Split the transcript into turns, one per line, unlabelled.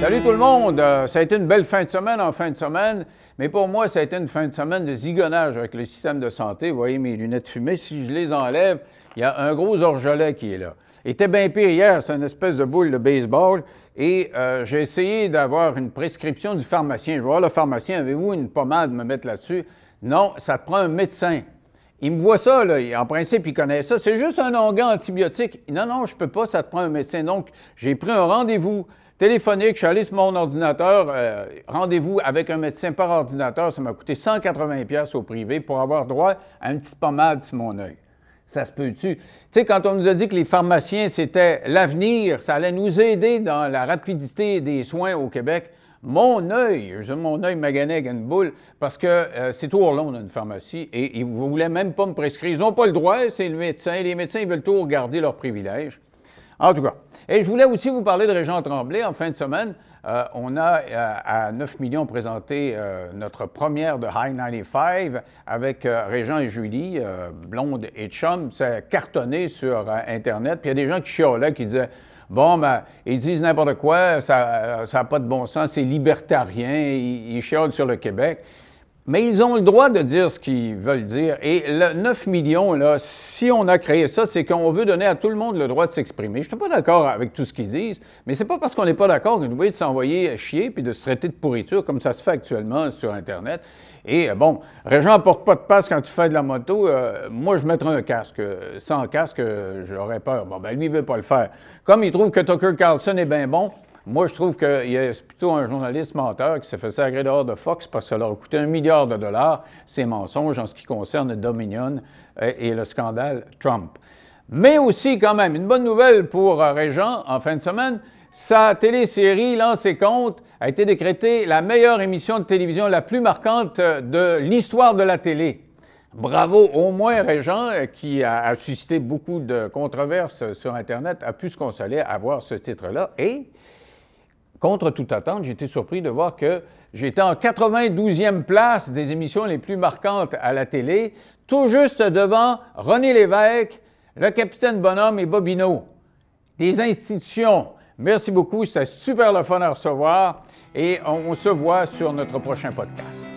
Salut tout le monde! Euh, ça a été une belle fin de semaine en fin de semaine, mais pour moi, ça a été une fin de semaine de zigonnage avec le système de santé. Vous voyez mes lunettes fumées, si je les enlève, il y a un gros orgelet qui est là. Il était bien pire hier, c'est une espèce de boule de baseball, et euh, j'ai essayé d'avoir une prescription du pharmacien. Je vais le pharmacien, avez-vous une pommade me mettre là-dessus? Non, ça te prend un médecin. Il me voit ça, là. en principe, il connaît ça. C'est juste un onguent antibiotique. Non, non, je ne peux pas, ça te prend un médecin. Donc, j'ai pris un rendez-vous téléphonique, je suis allé sur mon ordinateur, euh, rendez-vous avec un médecin par ordinateur, ça m'a coûté 180$ au privé pour avoir droit à une petite pommade sur mon œil. Ça se peut-tu? Tu sais, quand on nous a dit que les pharmaciens, c'était l'avenir, ça allait nous aider dans la rapidité des soins au Québec, mon œil, mon œil gagné une boule, parce que euh, c'est tout long d'une une pharmacie et ils ne voulaient même pas me prescrire. Ils n'ont pas le droit, c'est le médecin. Les médecins, ils veulent tout garder leurs privilèges. En tout cas, et je voulais aussi vous parler de Régent Tremblay. En fin de semaine, euh, on a euh, à 9 millions présenté euh, notre première de High 95 avec Régent et Julie, Blonde et Chum. C'est cartonné sur Internet. Puis il y a des gens qui chiolaient, qui disaient Bon, ben, ils disent n'importe quoi, ça n'a pas de bon sens, c'est libertarien, ils, ils chiolent sur le Québec. Mais ils ont le droit de dire ce qu'ils veulent dire. Et le 9 millions, là, si on a créé ça, c'est qu'on veut donner à tout le monde le droit de s'exprimer. Je ne suis pas d'accord avec tout ce qu'ils disent, mais c'est pas parce qu'on n'est pas d'accord qu'on doit s'envoyer chier puis de se traiter de pourriture comme ça se fait actuellement sur Internet. Et euh, bon, Régent, porte pas de passe quand tu fais de la moto. Euh, moi, je mettrais un casque. Sans casque, euh, j'aurais peur. Bon, ben lui, il veut pas le faire. Comme il trouve que Tucker Carlson est bien bon, moi, je trouve que c'est plutôt un journaliste menteur qui s'est fait sacrer dehors de Fox parce que ça leur a coûté un milliard de dollars, ces mensonges en ce qui concerne Dominion et le scandale Trump. Mais aussi, quand même, une bonne nouvelle pour euh, Régent en fin de semaine, sa télésérie Lance et compte a été décrétée la meilleure émission de télévision la plus marquante euh, de l'histoire de la télé. Bravo au moins Régent, euh, qui a, suscité beaucoup de controverses sur Internet, a pu se consoler à voir ce titre-là. Et contre toute attente, j'étais surpris de voir que j'étais en 92e place des émissions les plus marquantes à la télé, tout juste devant René Lévesque, le capitaine Bonhomme et Bobineau. Des institutions. Merci beaucoup, c'était super le fun à recevoir et on se voit sur notre prochain podcast.